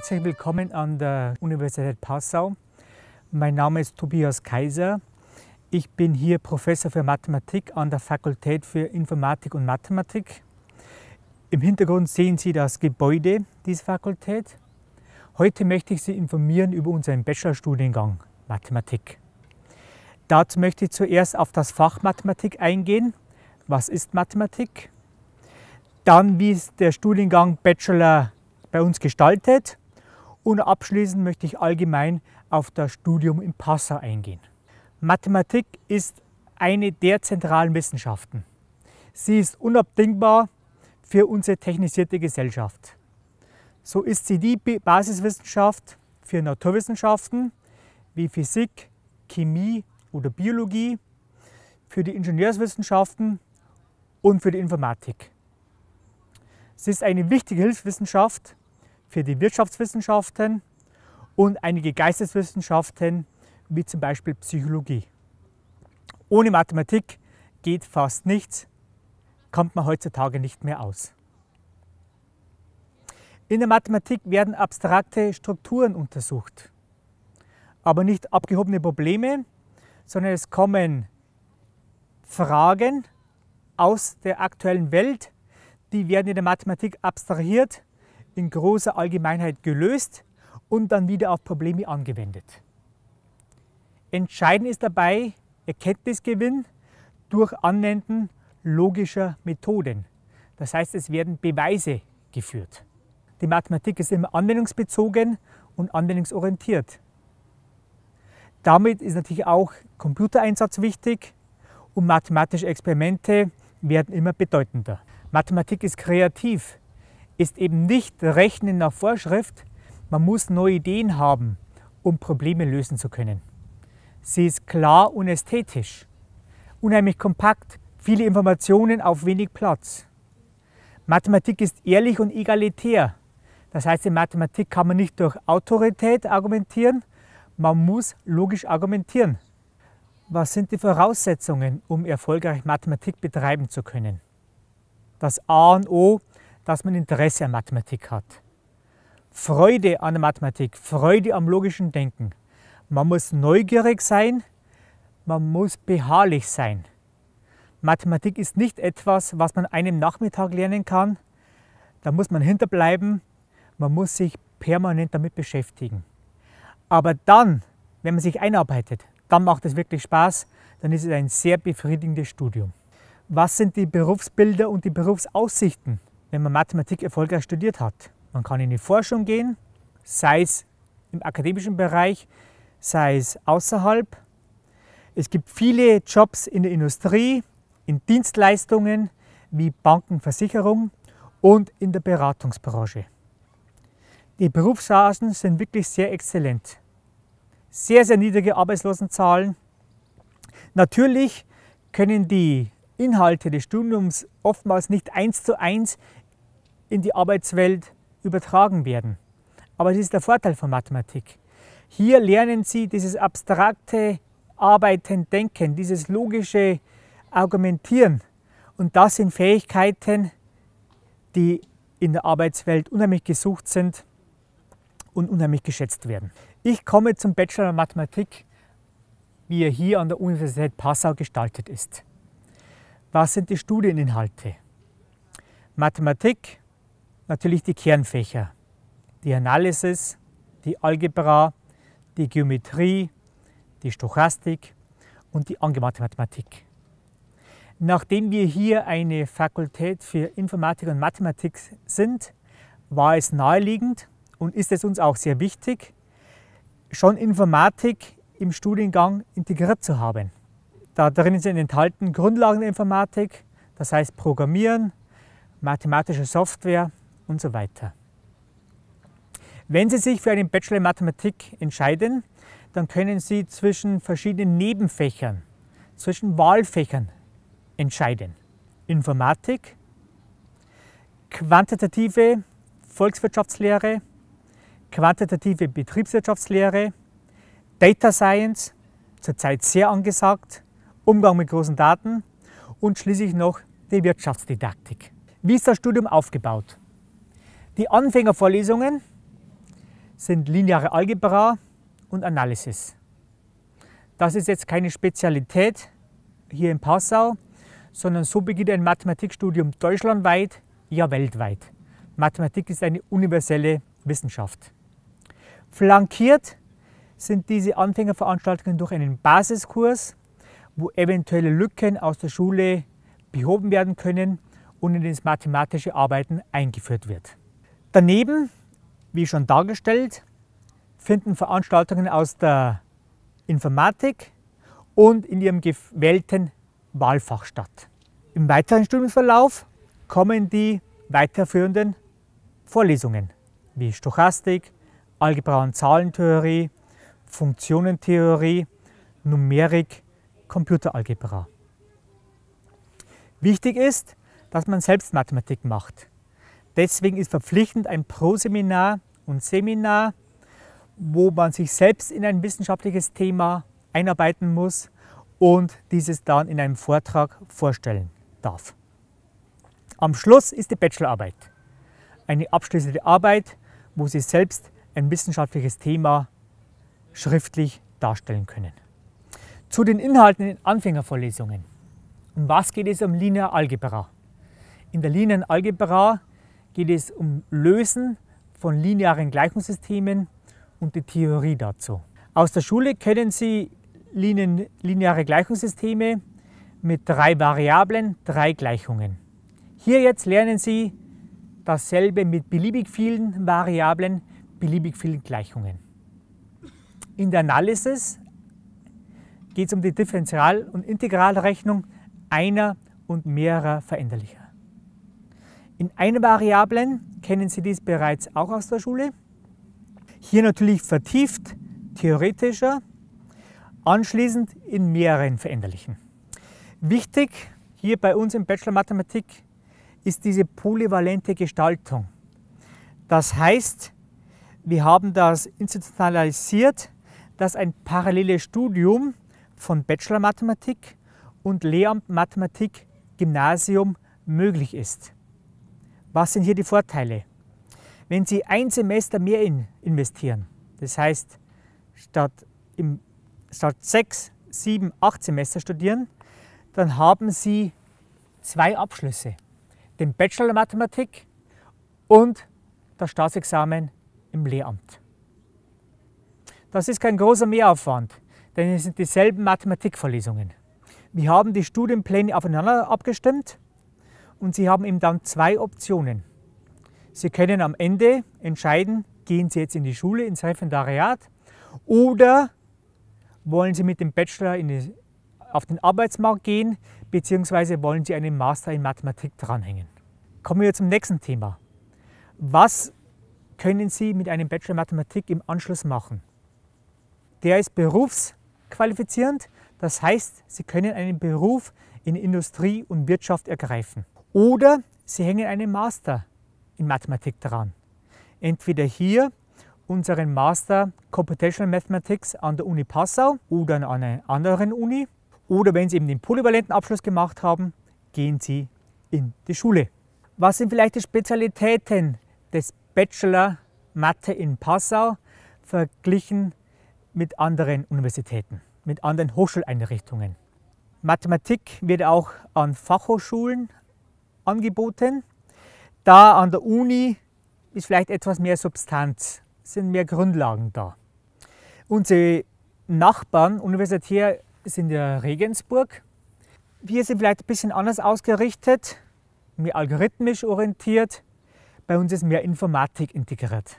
Herzlich willkommen an der Universität Passau. Mein Name ist Tobias Kaiser. Ich bin hier Professor für Mathematik an der Fakultät für Informatik und Mathematik. Im Hintergrund sehen Sie das Gebäude dieser Fakultät. Heute möchte ich Sie informieren über unseren Bachelorstudiengang Mathematik. Dazu möchte ich zuerst auf das Fach Mathematik eingehen. Was ist Mathematik? Dann, wie ist der Studiengang Bachelor bei uns gestaltet und abschließend möchte ich allgemein auf das Studium in Passau eingehen. Mathematik ist eine der zentralen Wissenschaften. Sie ist unabdingbar für unsere technisierte Gesellschaft. So ist sie die Basiswissenschaft für Naturwissenschaften wie Physik, Chemie oder Biologie, für die Ingenieurswissenschaften und für die Informatik. Sie ist eine wichtige Hilfswissenschaft für die Wirtschaftswissenschaften und einige Geisteswissenschaften wie zum Beispiel Psychologie. Ohne Mathematik geht fast nichts, kommt man heutzutage nicht mehr aus. In der Mathematik werden abstrakte Strukturen untersucht, aber nicht abgehobene Probleme, sondern es kommen Fragen aus der aktuellen Welt, die werden in der Mathematik abstrahiert in großer Allgemeinheit gelöst und dann wieder auf Probleme angewendet. Entscheidend ist dabei Erkenntnisgewinn durch Anwenden logischer Methoden. Das heißt, es werden Beweise geführt. Die Mathematik ist immer anwendungsbezogen und anwendungsorientiert. Damit ist natürlich auch Computereinsatz wichtig und mathematische Experimente werden immer bedeutender. Mathematik ist kreativ, ist eben nicht Rechnen nach Vorschrift. Man muss neue Ideen haben, um Probleme lösen zu können. Sie ist klar und ästhetisch, unheimlich kompakt, viele Informationen auf wenig Platz. Mathematik ist ehrlich und egalitär. Das heißt, in Mathematik kann man nicht durch Autorität argumentieren, man muss logisch argumentieren. Was sind die Voraussetzungen, um erfolgreich Mathematik betreiben zu können? Das A und O dass man Interesse an Mathematik hat. Freude an der Mathematik, Freude am logischen Denken. Man muss neugierig sein, man muss beharrlich sein. Mathematik ist nicht etwas, was man einem Nachmittag lernen kann. Da muss man hinterbleiben, man muss sich permanent damit beschäftigen. Aber dann, wenn man sich einarbeitet, dann macht es wirklich Spaß, dann ist es ein sehr befriedigendes Studium. Was sind die Berufsbilder und die Berufsaussichten? wenn man Mathematik erfolgreich studiert hat. Man kann in die Forschung gehen, sei es im akademischen Bereich, sei es außerhalb. Es gibt viele Jobs in der Industrie, in Dienstleistungen wie Bankenversicherung und in der Beratungsbranche. Die Berufschancen sind wirklich sehr exzellent. Sehr, sehr niedrige Arbeitslosenzahlen. Natürlich können die Inhalte des Studiums oftmals nicht eins zu eins in die Arbeitswelt übertragen werden. Aber das ist der Vorteil von Mathematik. Hier lernen Sie dieses abstrakte Arbeiten, Denken, dieses logische Argumentieren. Und das sind Fähigkeiten, die in der Arbeitswelt unheimlich gesucht sind und unheimlich geschätzt werden. Ich komme zum Bachelor Mathematik, wie er hier an der Universität Passau gestaltet ist. Was sind die Studieninhalte? Mathematik, natürlich die Kernfächer, die Analysis, die Algebra, die Geometrie, die Stochastik und die angewandte Mathematik. Nachdem wir hier eine Fakultät für Informatik und Mathematik sind, war es naheliegend und ist es uns auch sehr wichtig, schon Informatik im Studiengang integriert zu haben. Da drin sind enthalten Grundlagen der Informatik, das heißt Programmieren, mathematische Software, und so weiter. Wenn Sie sich für einen Bachelor in Mathematik entscheiden, dann können Sie zwischen verschiedenen Nebenfächern, zwischen Wahlfächern entscheiden. Informatik, quantitative Volkswirtschaftslehre, quantitative Betriebswirtschaftslehre, Data Science, zurzeit sehr angesagt, Umgang mit großen Daten und schließlich noch die Wirtschaftsdidaktik. Wie ist das Studium aufgebaut? Die Anfängervorlesungen sind lineare Algebra und Analysis. Das ist jetzt keine Spezialität hier in Passau, sondern so beginnt ein Mathematikstudium deutschlandweit, ja weltweit. Mathematik ist eine universelle Wissenschaft. Flankiert sind diese Anfängerveranstaltungen durch einen Basiskurs, wo eventuelle Lücken aus der Schule behoben werden können und in das mathematische Arbeiten eingeführt wird. Daneben, wie schon dargestellt, finden Veranstaltungen aus der Informatik und in ihrem gewählten Wahlfach statt. Im weiteren Studienverlauf kommen die weiterführenden Vorlesungen wie Stochastik, Algebra und Zahlentheorie, Funktionentheorie, Numerik, Computeralgebra. Wichtig ist, dass man selbst Mathematik macht. Deswegen ist verpflichtend ein Proseminar und Seminar, wo man sich selbst in ein wissenschaftliches Thema einarbeiten muss und dieses dann in einem Vortrag vorstellen darf. Am Schluss ist die Bachelorarbeit. Eine abschließende Arbeit, wo Sie selbst ein wissenschaftliches Thema schriftlich darstellen können. Zu den Inhalten in Anfängervorlesungen. Um was geht es um Linear Algebra? In der Linear Algebra geht es um Lösen von linearen Gleichungssystemen und die Theorie dazu. Aus der Schule kennen Sie lineare Gleichungssysteme mit drei Variablen, drei Gleichungen. Hier jetzt lernen Sie dasselbe mit beliebig vielen Variablen, beliebig vielen Gleichungen. In der Analysis geht es um die Differential- und Integralrechnung einer und mehrerer Veränderlicher. In einer Variablen kennen Sie dies bereits auch aus der Schule. Hier natürlich vertieft, theoretischer, anschließend in mehreren Veränderlichen. Wichtig hier bei uns im Bachelor Mathematik ist diese polyvalente Gestaltung. Das heißt, wir haben das institutionalisiert, dass ein paralleles Studium von Bachelor Mathematik und Lehramt Mathematik Gymnasium möglich ist. Was sind hier die Vorteile? Wenn Sie ein Semester mehr in investieren, das heißt statt, im, statt sechs, sieben, acht Semester studieren, dann haben Sie zwei Abschlüsse, den Bachelor Mathematik und das Staatsexamen im Lehramt. Das ist kein großer Mehraufwand, denn es sind dieselben Mathematikvorlesungen. Wir haben die Studienpläne aufeinander abgestimmt und Sie haben eben dann zwei Optionen. Sie können am Ende entscheiden, gehen Sie jetzt in die Schule, ins Referendariat oder wollen Sie mit dem Bachelor die, auf den Arbeitsmarkt gehen, beziehungsweise wollen Sie einen Master in Mathematik dranhängen. Kommen wir zum nächsten Thema. Was können Sie mit einem Bachelor Mathematik im Anschluss machen? Der ist berufsqualifizierend, das heißt, Sie können einen Beruf in Industrie und Wirtschaft ergreifen. Oder Sie hängen einen Master in Mathematik dran. Entweder hier unseren Master Computational Mathematics an der Uni Passau oder an einer anderen Uni. Oder wenn Sie eben den polyvalenten Abschluss gemacht haben, gehen Sie in die Schule. Was sind vielleicht die Spezialitäten des Bachelor Mathe in Passau verglichen mit anderen Universitäten, mit anderen Hochschuleinrichtungen? Mathematik wird auch an Fachhochschulen, angeboten. Da an der Uni ist vielleicht etwas mehr Substanz, sind mehr Grundlagen da. Unsere Nachbarn universitär sind ja Regensburg. Wir sind vielleicht ein bisschen anders ausgerichtet, mehr algorithmisch orientiert. Bei uns ist mehr Informatik integriert.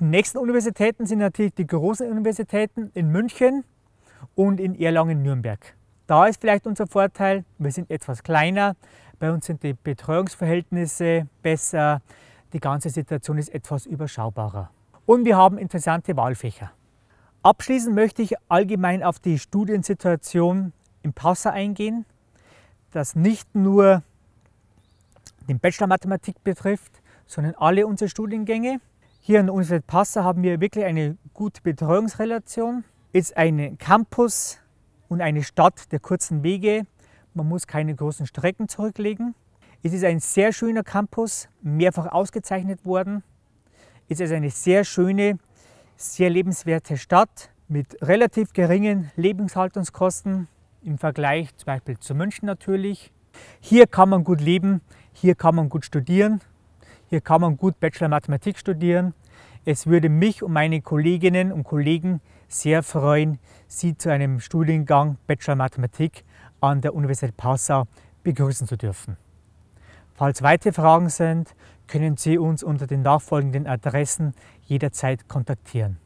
Die nächsten Universitäten sind natürlich die großen Universitäten in München und in Erlangen-Nürnberg. Da ist vielleicht unser Vorteil, wir sind etwas kleiner, bei uns sind die Betreuungsverhältnisse besser. Die ganze Situation ist etwas überschaubarer. Und wir haben interessante Wahlfächer. Abschließend möchte ich allgemein auf die Studiensituation im Passau eingehen, das nicht nur den Bachelor Mathematik betrifft, sondern alle unsere Studiengänge. Hier an der Universität Passau haben wir wirklich eine gute Betreuungsrelation. Es ist ein Campus und eine Stadt der kurzen Wege. Man muss keine großen Strecken zurücklegen. Es ist ein sehr schöner Campus, mehrfach ausgezeichnet worden. Es ist eine sehr schöne, sehr lebenswerte Stadt mit relativ geringen Lebenshaltungskosten im Vergleich zum Beispiel zu München natürlich. Hier kann man gut leben, hier kann man gut studieren, hier kann man gut Bachelor Mathematik studieren. Es würde mich und meine Kolleginnen und Kollegen sehr freuen, Sie zu einem Studiengang Bachelor Mathematik an der Universität Passau begrüßen zu dürfen. Falls weitere Fragen sind, können Sie uns unter den nachfolgenden Adressen jederzeit kontaktieren.